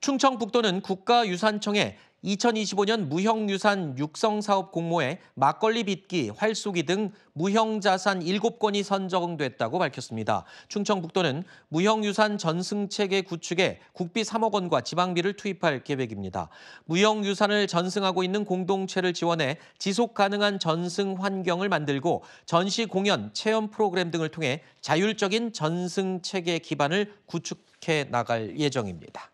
충청북도는 국가유산청에 2025년 무형유산 육성사업 공모에 막걸리 빚기, 활쏘기 등 무형자산 7건이 선정됐다고 밝혔습니다. 충청북도는 무형유산 전승체계 구축에 국비 3억 원과 지방비를 투입할 계획입니다. 무형유산을 전승하고 있는 공동체를 지원해 지속가능한 전승 환경을 만들고 전시 공연, 체험 프로그램 등을 통해 자율적인 전승체계 기반을 구축해 나갈 예정입니다.